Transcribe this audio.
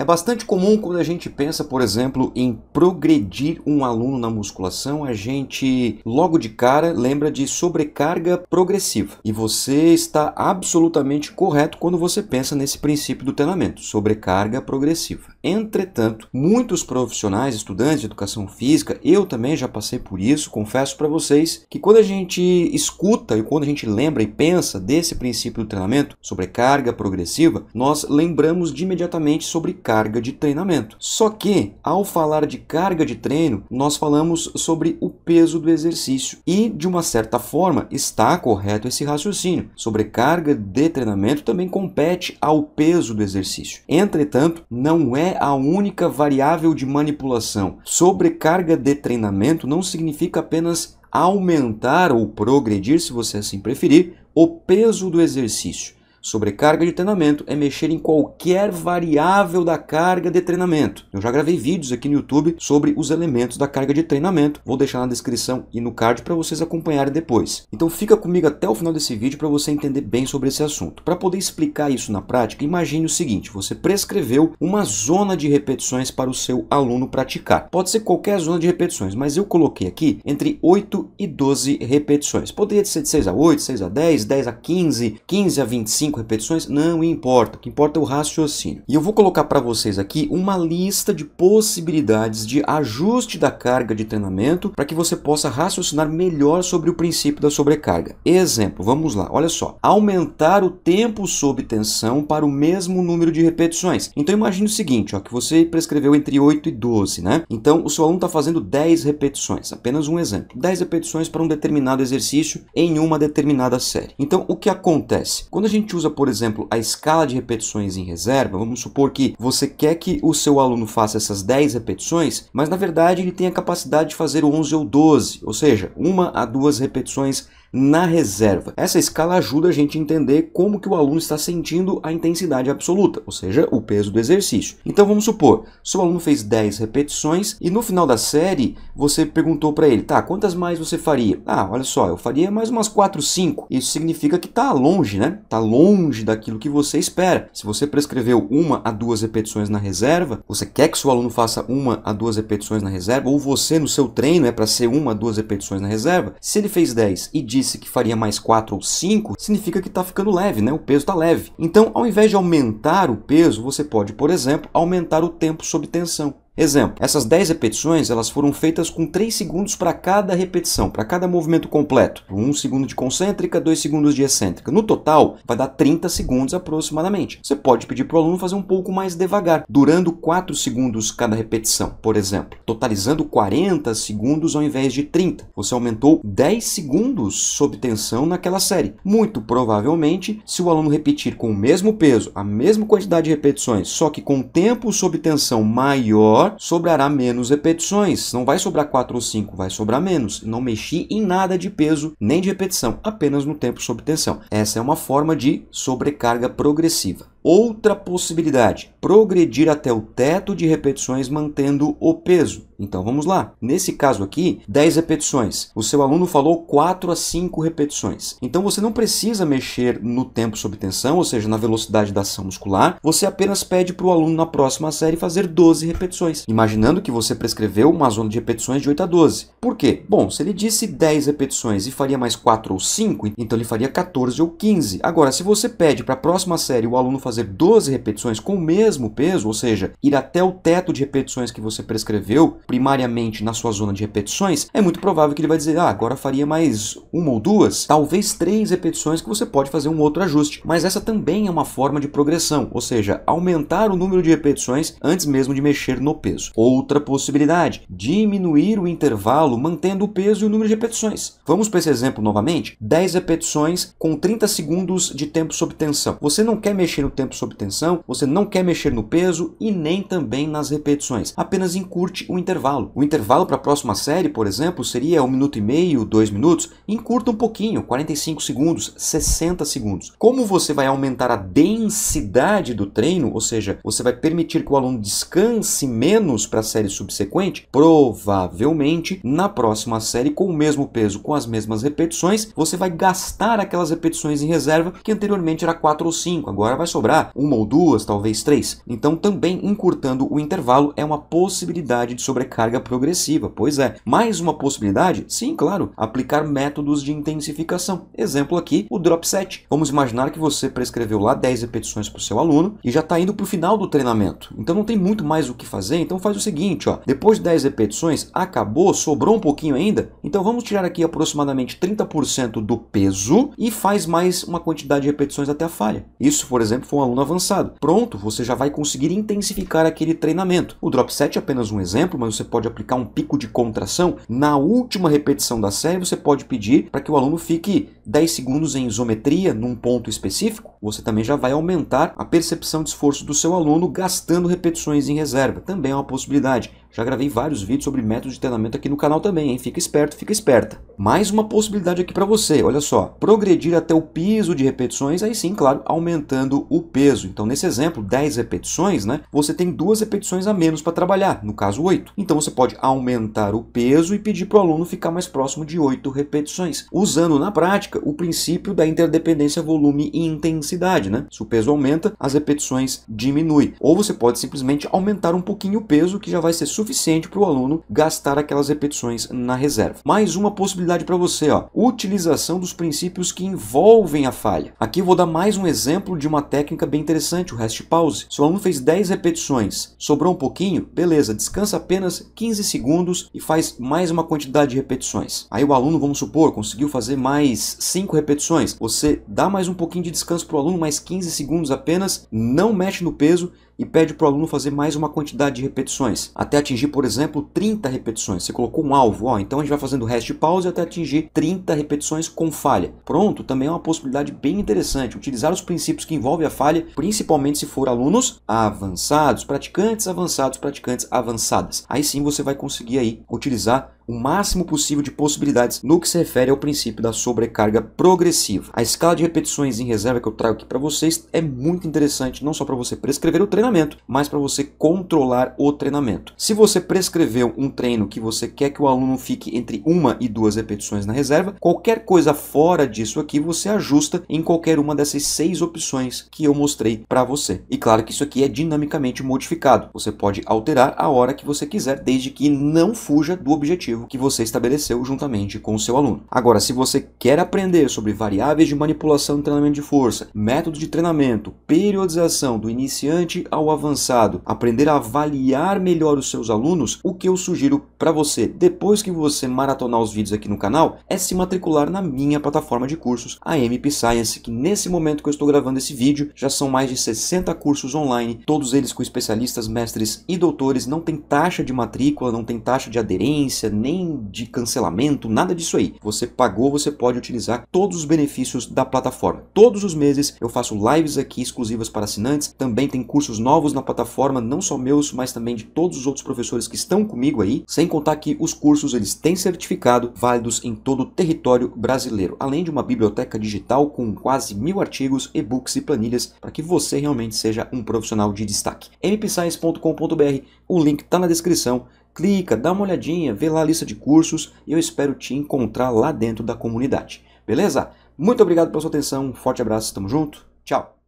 É bastante comum quando a gente pensa, por exemplo, em progredir um aluno na musculação, a gente logo de cara lembra de sobrecarga progressiva. E você está absolutamente correto quando você pensa nesse princípio do treinamento, sobrecarga progressiva. Entretanto, muitos profissionais, estudantes de educação física, eu também já passei por isso, confesso para vocês que quando a gente escuta e quando a gente lembra e pensa desse princípio do treinamento, sobrecarga progressiva, nós lembramos de imediatamente sobre carga de treinamento. Só que, ao falar de carga de treino, nós falamos sobre o peso do exercício. E, de uma certa forma, está correto esse raciocínio. Sobrecarga de treinamento também compete ao peso do exercício. Entretanto, não é a única variável de manipulação. Sobrecarga de treinamento não significa apenas aumentar ou progredir, se você assim preferir, o peso do exercício. Sobrecarga de treinamento é mexer em qualquer variável da carga de treinamento. Eu já gravei vídeos aqui no YouTube sobre os elementos da carga de treinamento. Vou deixar na descrição e no card para vocês acompanharem depois. Então fica comigo até o final desse vídeo para você entender bem sobre esse assunto. Para poder explicar isso na prática, imagine o seguinte: você prescreveu uma zona de repetições para o seu aluno praticar. Pode ser qualquer zona de repetições, mas eu coloquei aqui entre 8 e 12 repetições. Poderia ser de 6 a 8, 6 a 10, 10 a 15, 15 a 25 5 repetições, não importa. O que importa é o raciocínio. E eu vou colocar para vocês aqui uma lista de possibilidades de ajuste da carga de treinamento para que você possa raciocinar melhor sobre o princípio da sobrecarga. Exemplo, vamos lá, olha só. Aumentar o tempo sob tensão para o mesmo número de repetições. Então imagine o seguinte, ó, que você prescreveu entre 8 e 12, né? Então o seu aluno está fazendo 10 repetições, apenas um exemplo. 10 repetições para um determinado exercício em uma determinada série. Então o que acontece? Quando a gente usa usa, por exemplo, a escala de repetições em reserva, vamos supor que você quer que o seu aluno faça essas 10 repetições, mas na verdade ele tem a capacidade de fazer 11 ou 12, ou seja, uma a duas repetições na reserva. Essa escala ajuda a gente a entender como que o aluno está sentindo a intensidade absoluta, ou seja, o peso do exercício. Então vamos supor, seu aluno fez 10 repetições e no final da série você perguntou para ele, tá, quantas mais você faria? Ah, olha só, eu faria mais umas 4, 5. Isso significa que tá longe, né? Tá longe daquilo que você espera. Se você prescreveu uma a duas repetições na reserva, você quer que seu aluno faça uma a duas repetições na reserva, ou você no seu treino é para ser uma a duas repetições na reserva, se ele fez 10 e diz disse que faria mais 4 ou 5, significa que está ficando leve, né? o peso está leve. Então, ao invés de aumentar o peso, você pode, por exemplo, aumentar o tempo sob tensão. Exemplo, essas 10 repetições elas foram feitas com 3 segundos para cada repetição, para cada movimento completo. 1 segundo de concêntrica, 2 segundos de excêntrica. No total, vai dar 30 segundos aproximadamente. Você pode pedir para o aluno fazer um pouco mais devagar, durando 4 segundos cada repetição, por exemplo, totalizando 40 segundos ao invés de 30. Você aumentou 10 segundos sob tensão naquela série. Muito provavelmente, se o aluno repetir com o mesmo peso, a mesma quantidade de repetições, só que com tempo sob tensão maior, sobrará menos repetições. Não vai sobrar 4 ou 5, vai sobrar menos. Não mexi em nada de peso nem de repetição, apenas no tempo sob tensão. Essa é uma forma de sobrecarga progressiva. Outra possibilidade, progredir até o teto de repetições mantendo o peso. Então vamos lá. Nesse caso aqui, 10 repetições. O seu aluno falou 4 a 5 repetições. Então você não precisa mexer no tempo sob tensão, ou seja, na velocidade da ação muscular. Você apenas pede para o aluno na próxima série fazer 12 repetições, imaginando que você prescreveu uma zona de repetições de 8 a 12. Por quê? Bom, se ele disse 10 repetições e faria mais 4 ou 5, então ele faria 14 ou 15. Agora, se você pede para a próxima série o aluno fazer fazer 12 repetições com o mesmo peso, ou seja, ir até o teto de repetições que você prescreveu, primariamente na sua zona de repetições, é muito provável que ele vai dizer: ah, agora faria mais uma ou duas, talvez três repetições que você pode fazer um outro ajuste. Mas essa também é uma forma de progressão, ou seja, aumentar o número de repetições antes mesmo de mexer no peso. Outra possibilidade, diminuir o intervalo mantendo o peso e o número de repetições. Vamos para esse exemplo novamente? 10 repetições com 30 segundos de tempo sob tensão. Você não quer mexer no tempo sob tensão, você não quer mexer no peso e nem também nas repetições. Apenas encurte o intervalo. O intervalo para a próxima série, por exemplo, seria 1 um minuto e meio, 2 minutos. Encurta um pouquinho, 45 segundos, 60 segundos. Como você vai aumentar a densidade do treino, ou seja, você vai permitir que o aluno descanse menos para a série subsequente, provavelmente na próxima série, com o mesmo peso, com as mesmas repetições, você vai gastar aquelas repetições em reserva que anteriormente era 4 ou 5, agora vai sobrar sobrar uma ou duas, talvez três. Então, também encurtando o intervalo é uma possibilidade de sobrecarga progressiva, pois é. Mais uma possibilidade? Sim, claro, aplicar métodos de intensificação. Exemplo aqui, o drop set. Vamos imaginar que você prescreveu lá 10 repetições para o seu aluno e já está indo para o final do treinamento. Então não tem muito mais o que fazer, então faz o seguinte, ó. Depois de 10 repetições, acabou, sobrou um pouquinho ainda, então vamos tirar aqui aproximadamente 30% do peso e faz mais uma quantidade de repetições até a falha. Isso, por exemplo, foi um aluno avançado. Pronto, você já vai conseguir intensificar aquele treinamento. O drop set é apenas um exemplo, mas você pode aplicar um pico de contração. Na última repetição da série, você pode pedir para que o aluno fique 10 segundos em isometria num ponto específico, você também já vai aumentar a percepção de esforço do seu aluno gastando repetições em reserva. Também é uma possibilidade. Já gravei vários vídeos sobre métodos de treinamento aqui no canal também, hein? Fica esperto, fica esperta. Mais uma possibilidade aqui para você, olha só. Progredir até o piso de repetições, aí sim, claro, aumentando o peso. Então, nesse exemplo, 10 repetições, né? Você tem duas repetições a menos para trabalhar, no caso 8. Então, você pode aumentar o peso e pedir para o aluno ficar mais próximo de 8 repetições. Usando na prática, prática o princípio da interdependência volume e intensidade, né? Se o peso aumenta, as repetições diminuem. Ou você pode simplesmente aumentar um pouquinho o peso, que já vai ser suficiente para o aluno gastar aquelas repetições na reserva. Mais uma possibilidade para você, ó, utilização dos princípios que envolvem a falha. Aqui eu vou dar mais um exemplo de uma técnica bem interessante, o rest pause. Se o aluno fez 10 repetições, sobrou um pouquinho, beleza, descansa apenas 15 segundos e faz mais uma quantidade de repetições. Aí o aluno, vamos supor, conseguiu fazer mais 5 repetições. Você dá mais um pouquinho de descanso para o aluno, mais 15 segundos apenas, não mexe no peso, e pede para o aluno fazer mais uma quantidade de repetições, até atingir, por exemplo, 30 repetições. Você colocou um alvo, ó, então a gente vai fazendo rest pause até atingir 30 repetições com falha. Pronto, também é uma possibilidade bem interessante, utilizar os princípios que envolvem a falha, principalmente se for alunos avançados, praticantes avançados, praticantes avançadas. Aí sim você vai conseguir aí utilizar o máximo possível de possibilidades no que se refere ao princípio da sobrecarga progressiva. A escala de repetições em reserva que eu trago aqui para vocês é muito interessante, não só para você prescrever o treinamento, treinamento, mas para você controlar o treinamento. Se você prescreveu um treino que você quer que o aluno fique entre uma e duas repetições na reserva, qualquer coisa fora disso aqui você ajusta em qualquer uma dessas seis opções que eu mostrei para você. E claro que isso aqui é dinamicamente modificado. Você pode alterar a hora que você quiser, desde que não fuja do objetivo que você estabeleceu juntamente com o seu aluno. Agora, se você quer aprender sobre variáveis de manipulação do treinamento de força, método de treinamento, periodização do iniciante ao avançado, aprender a avaliar melhor os seus alunos, o que eu sugiro para você, depois que você maratonar os vídeos aqui no canal, é se matricular na minha plataforma de cursos, a MP Science, que nesse momento que eu estou gravando esse vídeo, já são mais de 60 cursos online, todos eles com especialistas, mestres e doutores, não tem taxa de matrícula, não tem taxa de aderência, nem de cancelamento, nada disso aí. Você pagou, você pode utilizar todos os benefícios da plataforma. Todos os meses eu faço lives aqui exclusivas para assinantes, também tem cursos novos novos na plataforma, não só meus, mas também de todos os outros professores que estão comigo aí, sem contar que os cursos eles têm certificado válidos em todo o território brasileiro, além de uma biblioteca digital com quase mil artigos, e-books e planilhas para que você realmente seja um profissional de destaque. mpscience.com.br, o link está na descrição clica, dá uma olhadinha, vê lá a lista de cursos e eu espero te encontrar lá dentro da comunidade. Beleza? Muito obrigado pela sua atenção, um forte abraço, tamo junto, tchau!